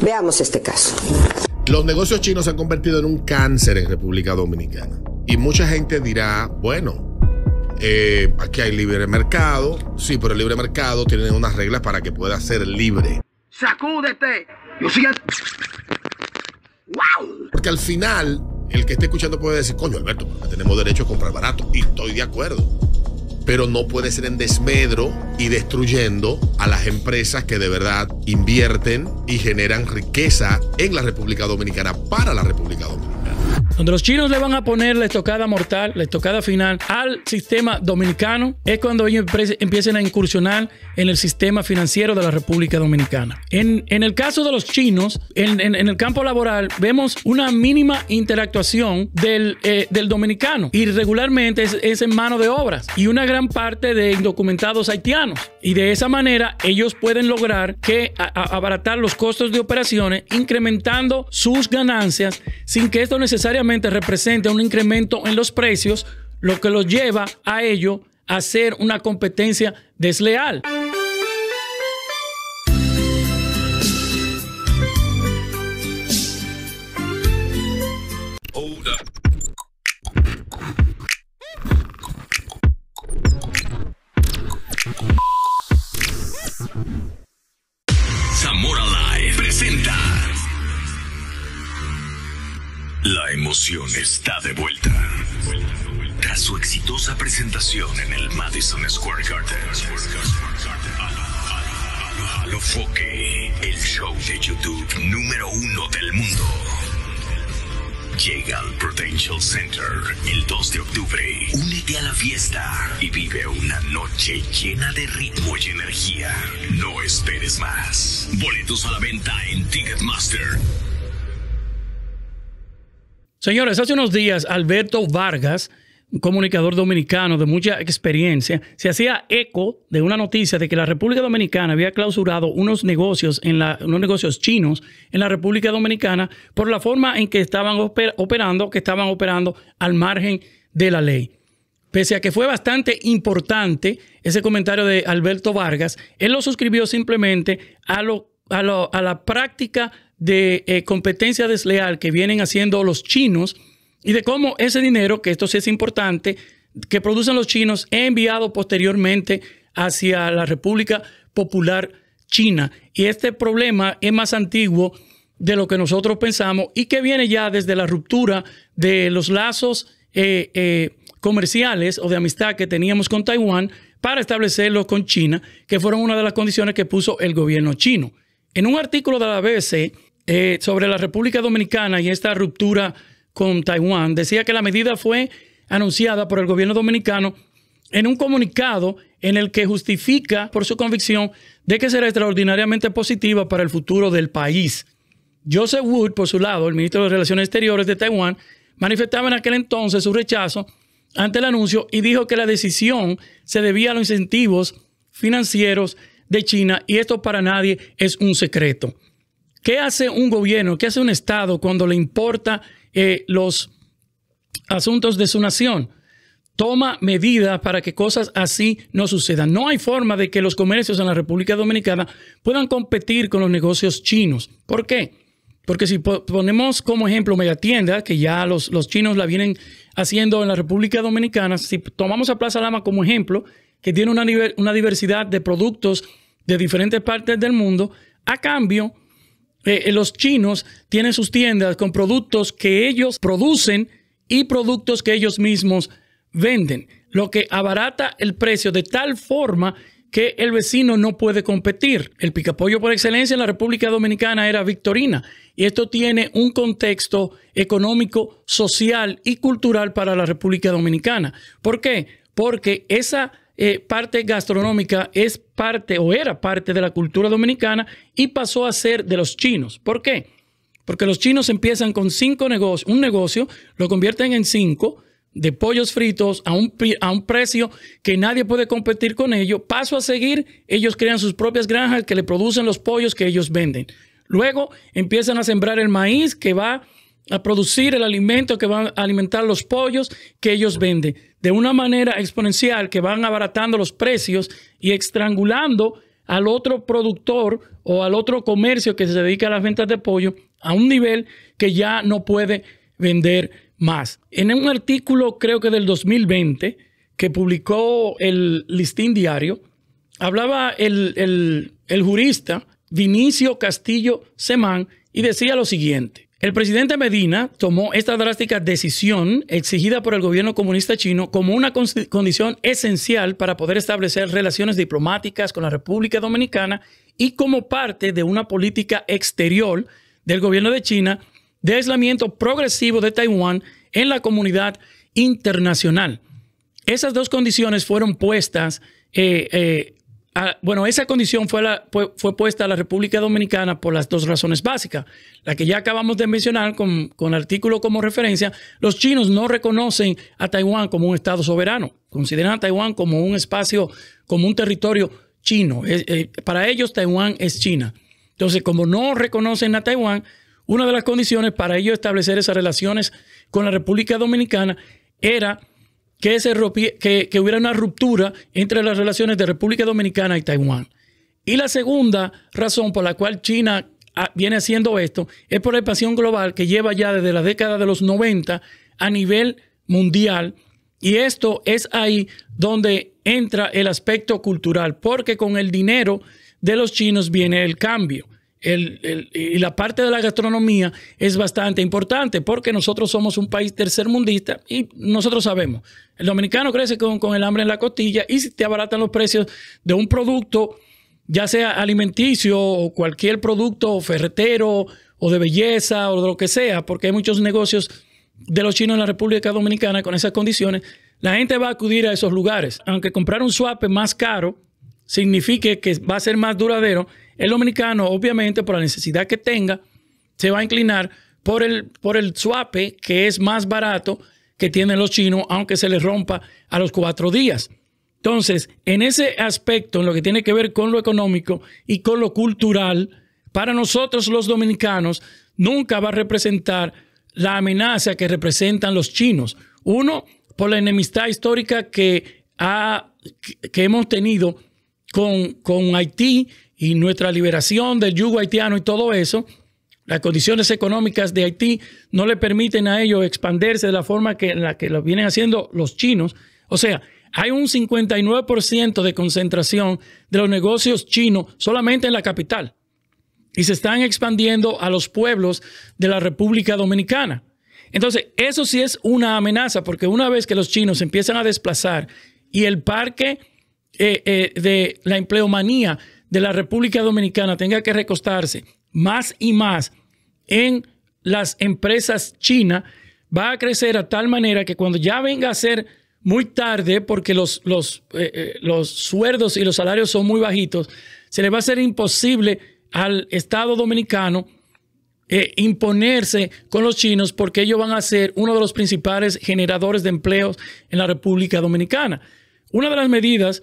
Veamos este caso. Los negocios chinos se han convertido en un cáncer en República Dominicana. Y mucha gente dirá, bueno, eh, aquí hay libre mercado. Sí, pero el libre mercado tiene unas reglas para que pueda ser libre. ¡Sacúdete! Yo sí. ¡Wow! Porque al final, el que esté escuchando puede decir, coño, Alberto, tenemos derecho a comprar barato. Y estoy de acuerdo pero no puede ser en desmedro y destruyendo a las empresas que de verdad invierten y generan riqueza en la República Dominicana para la República Dominicana. Donde los chinos le van a poner la estocada mortal, la estocada final al sistema dominicano, es cuando ellos empiecen a incursionar en el sistema financiero de la República Dominicana. En, en el caso de los chinos, en, en, el campo laboral, vemos una mínima interactuación del, eh, del dominicano y regularmente es, en mano de obras y una gran parte de indocumentados haitianos. Y de esa manera ellos pueden lograr que abaratar los costos de operaciones incrementando sus ganancias sin que esto necesariamente necesariamente representa un incremento en los precios, lo que los lleva a ello a ser una competencia desleal. está de vuelta. Tras su exitosa presentación en el Madison Square Garden, Halo Foque, el show de YouTube número uno del mundo, llega al Prudential Center el 2 de octubre. Únete a la fiesta y vive una noche llena de ritmo y energía. No esperes más. Boletos a la venta en Ticketmaster Señores, hace unos días Alberto Vargas, un comunicador dominicano de mucha experiencia, se hacía eco de una noticia de que la República Dominicana había clausurado unos negocios, en la, negocios chinos en la República Dominicana por la forma en que estaban operando, que estaban operando al margen de la ley. Pese a que fue bastante importante ese comentario de Alberto Vargas, él lo suscribió simplemente a la práctica de eh, competencia desleal que vienen haciendo los chinos y de cómo ese dinero, que esto sí es importante, que producen los chinos, es enviado posteriormente hacia la República Popular China. Y este problema es más antiguo de lo que nosotros pensamos y que viene ya desde la ruptura de los lazos eh, eh, comerciales o de amistad que teníamos con Taiwán para establecerlos con China, que fueron una de las condiciones que puso el gobierno chino. En un artículo de la BBC, eh, sobre la República Dominicana y esta ruptura con Taiwán. Decía que la medida fue anunciada por el gobierno dominicano en un comunicado en el que justifica por su convicción de que será extraordinariamente positiva para el futuro del país. Joseph Wood, por su lado, el ministro de Relaciones Exteriores de Taiwán, manifestaba en aquel entonces su rechazo ante el anuncio y dijo que la decisión se debía a los incentivos financieros de China y esto para nadie es un secreto. ¿Qué hace un gobierno, qué hace un Estado cuando le importa eh, los asuntos de su nación? Toma medidas para que cosas así no sucedan. No hay forma de que los comercios en la República Dominicana puedan competir con los negocios chinos. ¿Por qué? Porque si ponemos como ejemplo Megatienda, que ya los, chinos la vienen haciendo en la República Dominicana, si tomamos a Plaza Lama como ejemplo, que tiene una, una diversidad de productos de diferentes partes del mundo, a cambio eh, eh, los chinos tienen sus tiendas con productos que ellos producen y productos que ellos mismos venden, lo que abarata el precio de tal forma que el vecino no puede competir. El picapollo por excelencia en la República Dominicana era Victorina y esto tiene un contexto económico, social y cultural para la República Dominicana. ¿Por qué? Porque esa eh, parte gastronómica es parte o era parte de la cultura dominicana y pasó a ser de los chinos. ¿Por qué? Porque los chinos empiezan con cinco negocios, un negocio, lo convierten en cinco de pollos fritos a un, a un precio que nadie puede competir con ellos. Paso a seguir, ellos crean sus propias granjas que le producen los pollos que ellos venden. Luego empiezan a sembrar el maíz que va a producir el alimento que van a alimentar los pollos que ellos venden, de una manera exponencial que van abaratando los precios y estrangulando al otro productor o al otro comercio que se dedica a las ventas de pollo a un nivel que ya no puede vender más. En un artículo creo que del 2020 que publicó el listín diario, hablaba el, el jurista Vinicio Castillo Semán y decía lo siguiente. El presidente Medina tomó esta drástica decisión exigida por el gobierno comunista chino como una condición esencial para poder establecer relaciones diplomáticas con la República Dominicana y como parte de una política exterior del gobierno de China de aislamiento progresivo de Taiwán en la comunidad internacional. Esas dos condiciones fueron puestas eh, eh, Ah, bueno, esa condición fue, la, fue, puesta a la República Dominicana por las dos razones básicas. La que ya acabamos de mencionar con, con artículo como referencia, los chinos no reconocen a Taiwán como un Estado soberano, consideran a Taiwán como un espacio, como un territorio chino. Eh, para ellos Taiwán es China. Entonces, como no reconocen a Taiwán, una de las condiciones para ellos establecer esas relaciones con la República Dominicana era que, hubiera una ruptura entre las relaciones de República Dominicana y Taiwán. Y la segunda razón por la cual China ah, viene haciendo esto es por la expansión global que lleva ya desde la década de los 90 a nivel mundial. Y esto es ahí donde entra el aspecto cultural, porque con el dinero de los chinos viene el cambio y la parte de la gastronomía es bastante importante porque nosotros somos un país tercermundista y nosotros sabemos, el dominicano crece con, con el hambre en la costilla y si te abaratan los precios de un producto, ya sea alimenticio o cualquier producto ferretero o de belleza o de lo que sea, porque hay muchos negocios de los chinos en la República Dominicana con esas condiciones, la gente va a acudir a esos lugares. Aunque comprar un swap más caro signifique que va a ser más duradero, el dominicano, obviamente, por la necesidad que tenga, se va a inclinar por el, por suape, que es más barato que tienen los chinos, aunque se les rompa a los cuatro días. Entonces, en ese aspecto, en lo que tiene que ver con lo económico y con lo cultural, para nosotros los dominicanos nunca va a representar la amenaza que representan los chinos. Uno, por la enemistad histórica que, que hemos tenido con, con Haití, y nuestra liberación del yugo haitiano y todo eso, las condiciones económicas de Haití no le permiten a ellos expandirse de la forma que, en la que lo vienen haciendo los chinos. O sea, hay un 59% de concentración de los negocios chinos solamente en la capital y se están expandiendo a los pueblos de la República Dominicana. Entonces, eso sí es una amenaza, porque una vez que los chinos empiezan a desplazar y el parque eh, eh, de la empleomanía de la República Dominicana tenga que recostarse más y más en las empresas chinas, va a crecer a tal manera que cuando ya venga a ser muy tarde, porque los, los, eh, eh, los sueldos y los salarios son muy bajitos, se le va a ser imposible al Estado dominicano eh, imponerse con los chinos porque ellos van a ser uno de los principales generadores de empleos en la República Dominicana. Una de las medidas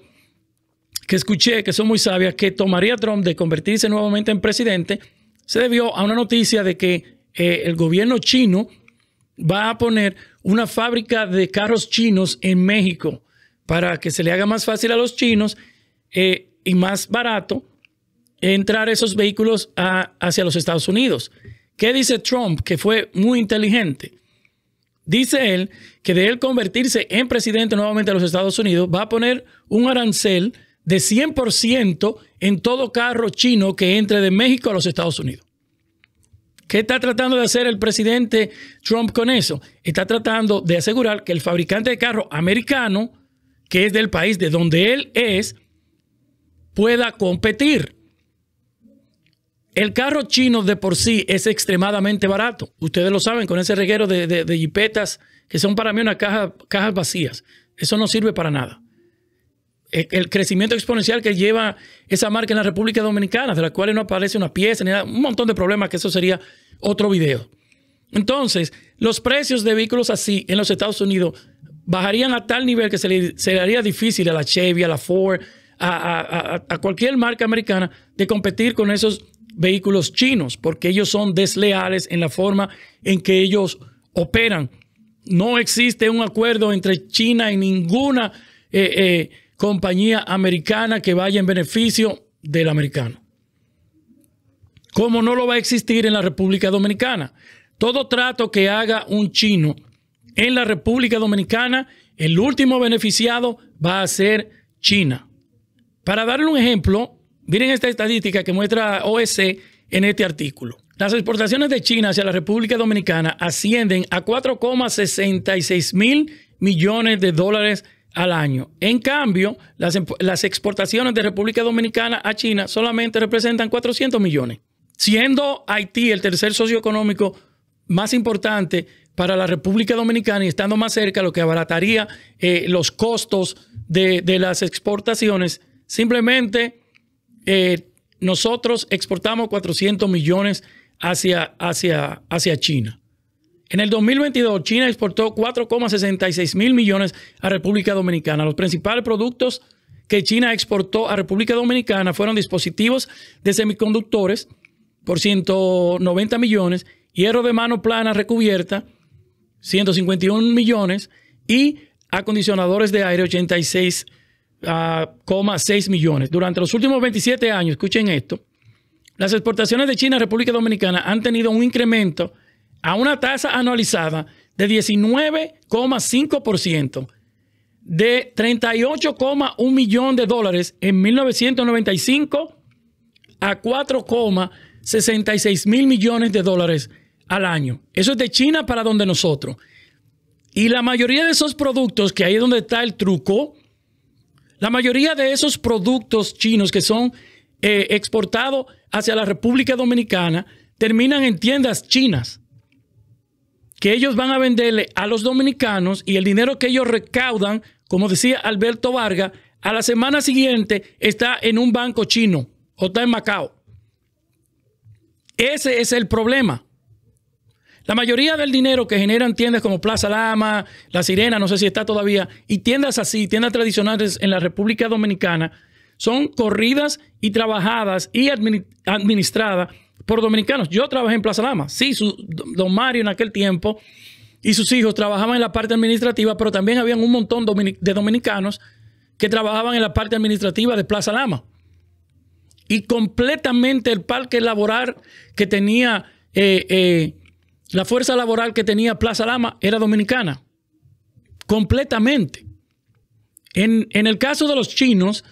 escuché, que son muy sabias, que tomaría Trump de convertirse nuevamente en presidente, se debió a una noticia de que eh, el gobierno chino va a poner una fábrica de carros chinos en México para que se le haga más fácil a los chinos eh, y más barato entrar esos vehículos hacia los Estados Unidos. ¿Qué dice Trump? Que fue muy inteligente. Dice él que de él convertirse en presidente nuevamente de los Estados Unidos va a poner un arancel de 100% en todo carro chino que entre de México a los Estados Unidos. ¿Qué está tratando de hacer el presidente Trump con eso? Está tratando de asegurar que el fabricante de carro americano, que es del país de donde él es, pueda competir. El carro chino de por sí es extremadamente barato. Ustedes lo saben con ese reguero de, jipetas que son para mí unas caja, cajas vacías. Eso no sirve para nada el crecimiento exponencial que lleva esa marca en la República Dominicana, de la cual no aparece una pieza, ni nada, un montón de problemas, que eso sería otro video. Entonces, los precios de vehículos así en los Estados Unidos bajarían a tal nivel que se le, haría difícil a la Chevy, a la Ford, a, cualquier marca americana de competir con esos vehículos chinos, porque ellos son desleales en la forma en que ellos operan. No existe un acuerdo entre China y ninguna eh, eh, compañía americana que vaya en beneficio del americano. Como no lo va a existir en la República Dominicana. Todo trato que haga un chino en la República Dominicana, el último beneficiado va a ser China. Para darle un ejemplo, miren esta estadística que muestra OEC en este artículo. Las exportaciones de China hacia la República Dominicana ascienden a 4,66 mil millones de dólares al año. En cambio, las, exportaciones de República Dominicana a China solamente representan 400 millones, siendo Haití el tercer socio económico más importante para la República Dominicana y estando más cerca, lo que abarataría eh, los costos de, las exportaciones. Simplemente eh, nosotros exportamos 400 millones hacia China. En el 2022, China exportó 4,66 mil millones a República Dominicana. Los principales productos que China exportó a República Dominicana fueron dispositivos de semiconductores por 190 millones, hierro de mano plana recubierta, 151 millones, y acondicionadores de aire, 86,6 ah, millones. Durante los últimos 27 años, escuchen esto, las exportaciones de China a República Dominicana han tenido un incremento a una tasa anualizada de 19,5% de 38,1 millones de dólares en 1995 a 4,66 mil millones de dólares al año. Eso es de China para donde nosotros. Y la mayoría de esos productos, que ahí es donde está el truco, la mayoría de esos productos chinos que son eh, exportados hacia la República Dominicana terminan en tiendas chinas que ellos van a venderle a los dominicanos y el dinero que ellos recaudan, como decía Alberto Vargas, a la semana siguiente está en un banco chino o está en Macao. Ese es el problema. La mayoría del dinero que generan tiendas como Plaza Lama, La Sirena, no sé si está todavía, y tiendas así, tiendas tradicionales en la República Dominicana, son corridas y trabajadas y administradas por dominicanos. Yo trabajé en Plaza Lama. Sí, su, don Mario en aquel tiempo y sus hijos trabajaban en la parte administrativa, pero también habían un montón de dominicanos que trabajaban en la parte administrativa de Plaza Lama. Y completamente el parque laboral que tenía, eh, eh, la fuerza laboral que tenía Plaza Lama era dominicana. Completamente. En, en el caso de los chinos,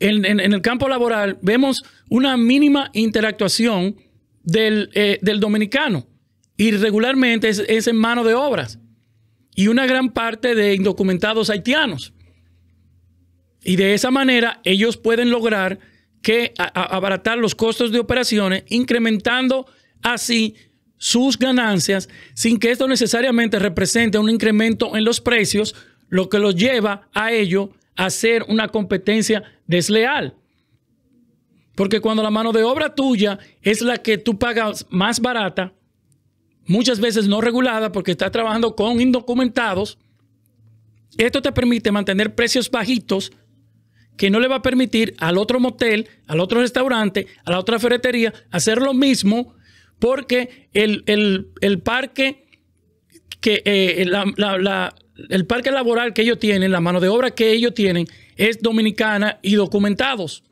en, el campo laboral vemos una mínima interactuación del, eh, dominicano y regularmente es, en mano de obras y una gran parte de indocumentados haitianos. Y de esa manera ellos pueden lograr que abaratar los costos de operaciones, incrementando así sus ganancias, sin que esto necesariamente represente un incremento en los precios, lo que los lleva a ello hacer una competencia desleal. Porque cuando la mano de obra tuya es la que tú pagas más barata, muchas veces no regulada porque estás trabajando con indocumentados, esto te permite mantener precios bajitos que no le va a permitir al otro motel, al otro restaurante, a la otra ferretería hacer lo mismo porque el, parque que eh, la, el parque laboral que ellos tienen, la mano de obra que ellos tienen, es dominicana y documentados.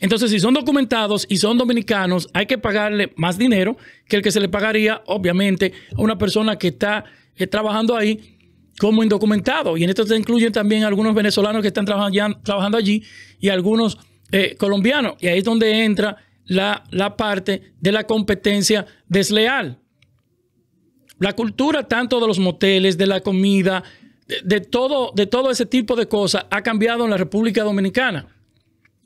Entonces, si son documentados y son dominicanos, hay que pagarle más dinero que el que se le pagaría, obviamente, a una persona que está eh, trabajando ahí como indocumentado. Y en esto se incluyen también algunos venezolanos que están trabajando, allí y algunos eh, colombianos. Y ahí es donde entra la, la parte de la competencia desleal. La cultura tanto de los moteles, de la comida, de, todo, de todo ese tipo de cosas ha cambiado en la República Dominicana.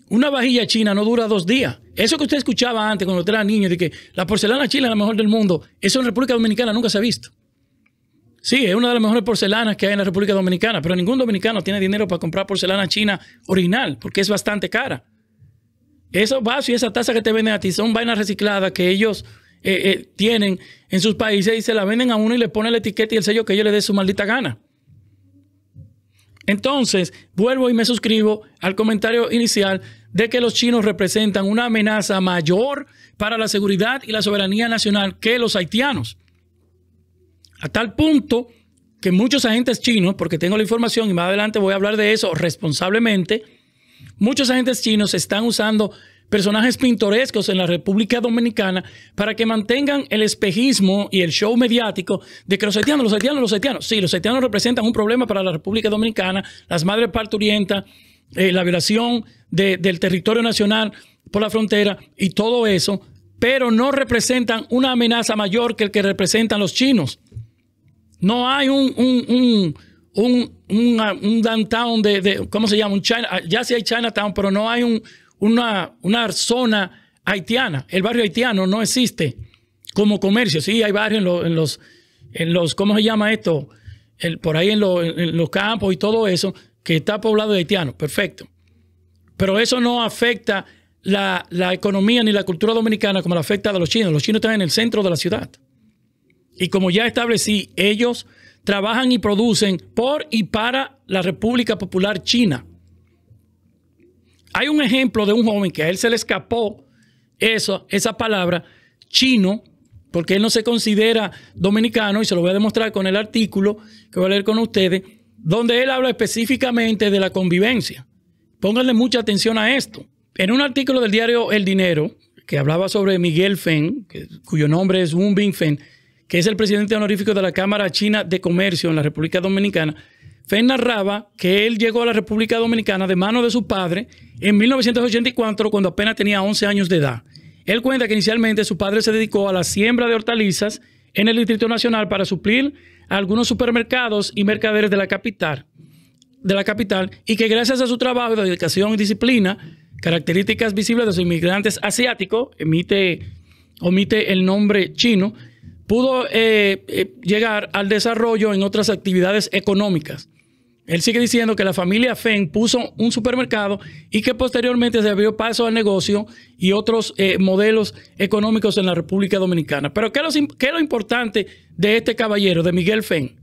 Una vajilla china no dura dos días. Eso que usted escuchaba antes cuando usted era niño, de que la porcelana china es la mejor del mundo, eso en República Dominicana nunca se ha visto. Sí, es una de las mejores porcelanas que hay en la República Dominicana, pero ningún dominicano tiene dinero para comprar porcelana china original, porque es bastante cara. Esos vasos y esa taza que te venden a ti son vainas recicladas que ellos eh, eh, tienen en sus países y se la venden a uno y le ponen la etiqueta y el sello que ellos le dé su maldita gana. Entonces, vuelvo y me suscribo al comentario inicial de que los chinos representan una amenaza mayor para la seguridad y la soberanía nacional que los haitianos. A tal punto que muchos agentes chinos, porque tengo la información y más adelante voy a hablar de eso responsablemente, muchos agentes chinos están usando personajes pintorescos en la República Dominicana para que mantengan el espejismo y el show mediático de que los haitianos, los haitianos, los haitianos. Sí, los haitianos representan un problema para la República Dominicana, las madres parturientas, eh, la violación del territorio nacional por la frontera y todo eso, pero no representan una amenaza mayor que el que representan los chinos. No hay un, un, un, un, downtown de, ¿cómo se llama? Un ya sí hay Chinatown, pero no hay un, una, zona haitiana. El barrio haitiano no existe como comercio. Sí, hay barrios en, los, en los, ¿cómo se llama esto? El, por ahí en, los campos y todo eso, que está poblado de haitianos. Perfecto. Pero eso no afecta la, la economía ni la cultura dominicana como la afecta a los chinos. Los chinos están en el centro de la ciudad. Y como ya establecí, ellos trabajan y producen por y para la República Popular China. Hay un ejemplo de un joven que a él se le escapó eso, esa palabra chino, porque él no se considera dominicano, y se lo voy a demostrar con el artículo que voy a leer con ustedes, donde él habla específicamente de la convivencia. Pónganle mucha atención a esto. En un artículo del diario El Dinero, que hablaba sobre Miguel Feng, cuyo nombre es Wun Bing que es el presidente honorífico de la Cámara China de Comercio en la República Dominicana, Fenn narraba que él llegó a la República Dominicana de mano de su padre en 1984, cuando apenas tenía 11 años de edad. Él cuenta que inicialmente su padre se dedicó a la siembra de hortalizas en el Distrito Nacional para suplir algunos supermercados y mercaderes de la capital, de la capital y que gracias a su trabajo de dedicación y disciplina, características visibles de los inmigrantes asiáticos, emite, omite el nombre chino, pudo eh, eh, llegar al desarrollo en otras actividades económicas. Él sigue diciendo que la familia Feng puso un supermercado y que posteriormente se abrió paso al negocio y otros eh, modelos económicos en la República Dominicana. Pero ¿qué es, lo, importante de este caballero, de Miguel Feng?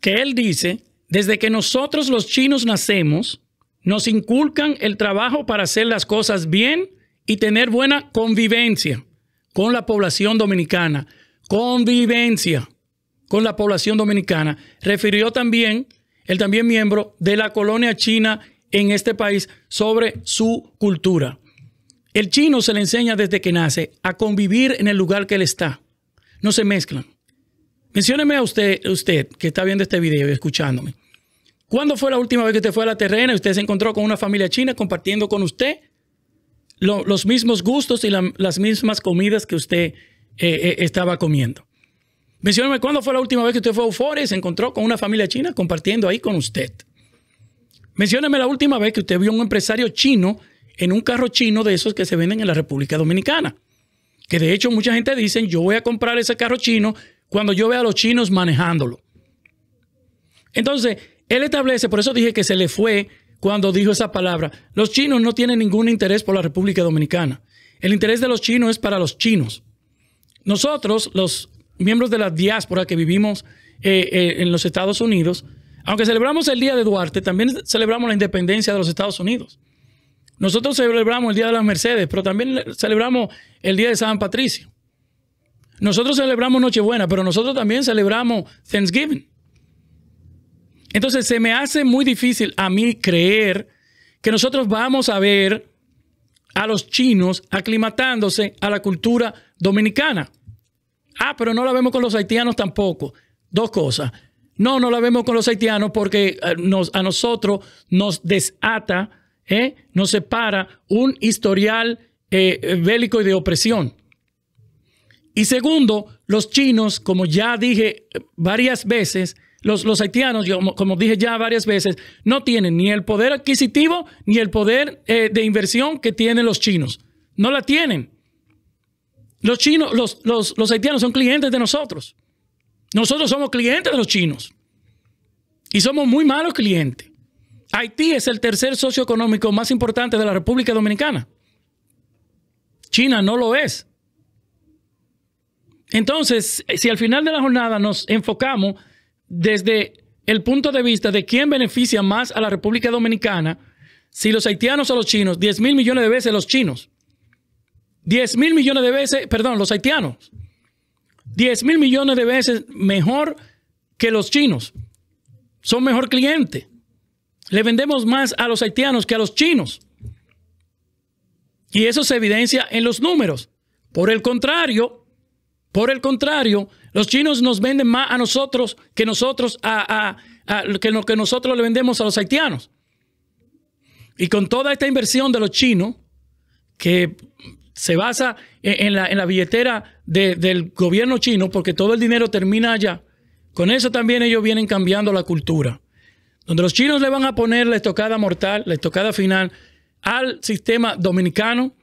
Que él dice, desde que nosotros los chinos nacemos, nos inculcan el trabajo para hacer las cosas bien y tener buena convivencia con la población dominicana. Convivencia con la población dominicana. Refirió también él también miembro de la colonia china en este país sobre su cultura. El chino se le enseña desde que nace a convivir en el lugar que él está. No se mezclan. Mencióneme a usted, usted que está viendo este video y escuchándome. ¿Cuándo fue la última vez que usted fue a la terrena y usted se encontró con una familia china compartiendo con usted los mismos gustos y las mismas comidas que usted eh, eh, estaba comiendo? Mencióname, ¿cuándo fue la última vez que usted fue a Euforia y se encontró con una familia china compartiendo ahí con usted? Mencióname la última vez que usted vio a un empresario chino en un carro chino de esos que se venden en la República Dominicana. Que de hecho mucha gente dice, yo voy a comprar ese carro chino cuando yo vea a los chinos manejándolo. Entonces, él establece, por eso dije que se le fue cuando dijo esa palabra, los chinos no tienen ningún interés por la República Dominicana. El interés de los chinos es para los chinos. Nosotros, los miembros de la diáspora que vivimos eh, eh, en los Estados Unidos, aunque celebramos el Día de Duarte, también celebramos la independencia de los Estados Unidos. Nosotros celebramos el Día de las Mercedes, pero también celebramos el Día de San Patricio. Nosotros celebramos Nochebuena, pero nosotros también celebramos Thanksgiving. Entonces se me hace muy difícil a mí creer que nosotros vamos a ver a los chinos aclimatándose a la cultura dominicana. Ah, pero no la vemos con los haitianos tampoco. Dos cosas. No, no la vemos con los haitianos porque eh, a nosotros nos desata, ¿eh? nos separa un historial eh, bélico y de opresión. Y segundo, los chinos, como ya dije eh, varias veces, los, los haitianos, como dije ya varias veces, no tienen ni el poder adquisitivo ni el poder de inversión que tienen los chinos. No la tienen. Los chinos, los, haitianos son clientes de nosotros. Nosotros somos clientes de los chinos. Y somos muy malos clientes. Haití es el tercer socio económico más importante de la República Dominicana. China no lo es. Entonces, si al final de la jornada nos enfocamos desde el punto de vista de quién beneficia más a la República Dominicana, si los haitianos o los chinos, 10 mil millones de veces los chinos. 10 mil millones de veces, perdón, los haitianos, 10 mil millones de veces mejor que los chinos. Son mejor cliente. Le vendemos más a los haitianos que a los chinos. Y eso se evidencia en los números. Por el contrario, por el contrario, los chinos nos venden más a nosotros que nosotros a, que lo que nosotros le vendemos a los haitianos. Y con toda esta inversión de los chinos, que se basa e, en, la, billetera del gobierno chino porque todo el dinero termina allá. Con eso también ellos vienen cambiando la cultura. Donde los chinos le van a poner la estocada mortal, la estocada final al sistema dominicano,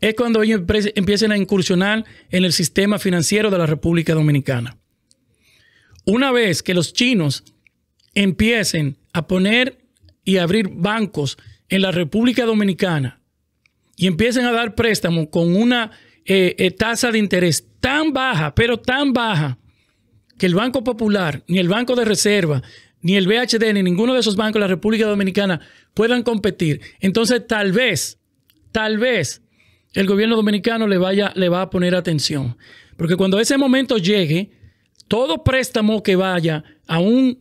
es cuando ellos empiecen a incursionar en el sistema financiero de la República Dominicana. Una vez que los chinos empiecen a poner y abrir bancos en la República Dominicana, y empiecen a dar préstamo con una eh, eh, tasa de interés tan baja, pero tan baja, que el Banco Popular, ni el Banco de Reserva, ni el BHD, ni ninguno de esos bancos de la República Dominicana puedan competir. Entonces, tal vez, tal vez el gobierno dominicano le, vaya, le va a poner atención. Porque cuando ese momento llegue, todo préstamo que vaya a un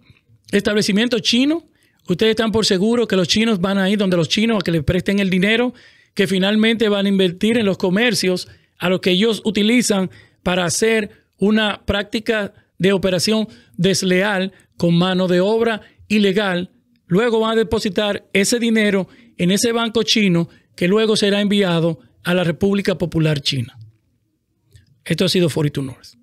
establecimiento chino, ustedes están por seguro que los chinos van a ir donde los chinos a que le presten el dinero que finalmente van a invertir en los comercios a los que ellos utilizan para hacer una práctica de operación desleal con mano de obra ilegal. Luego van a depositar ese dinero en ese banco chino que luego será enviado a la República Popular China. Esto ha sido 42 North.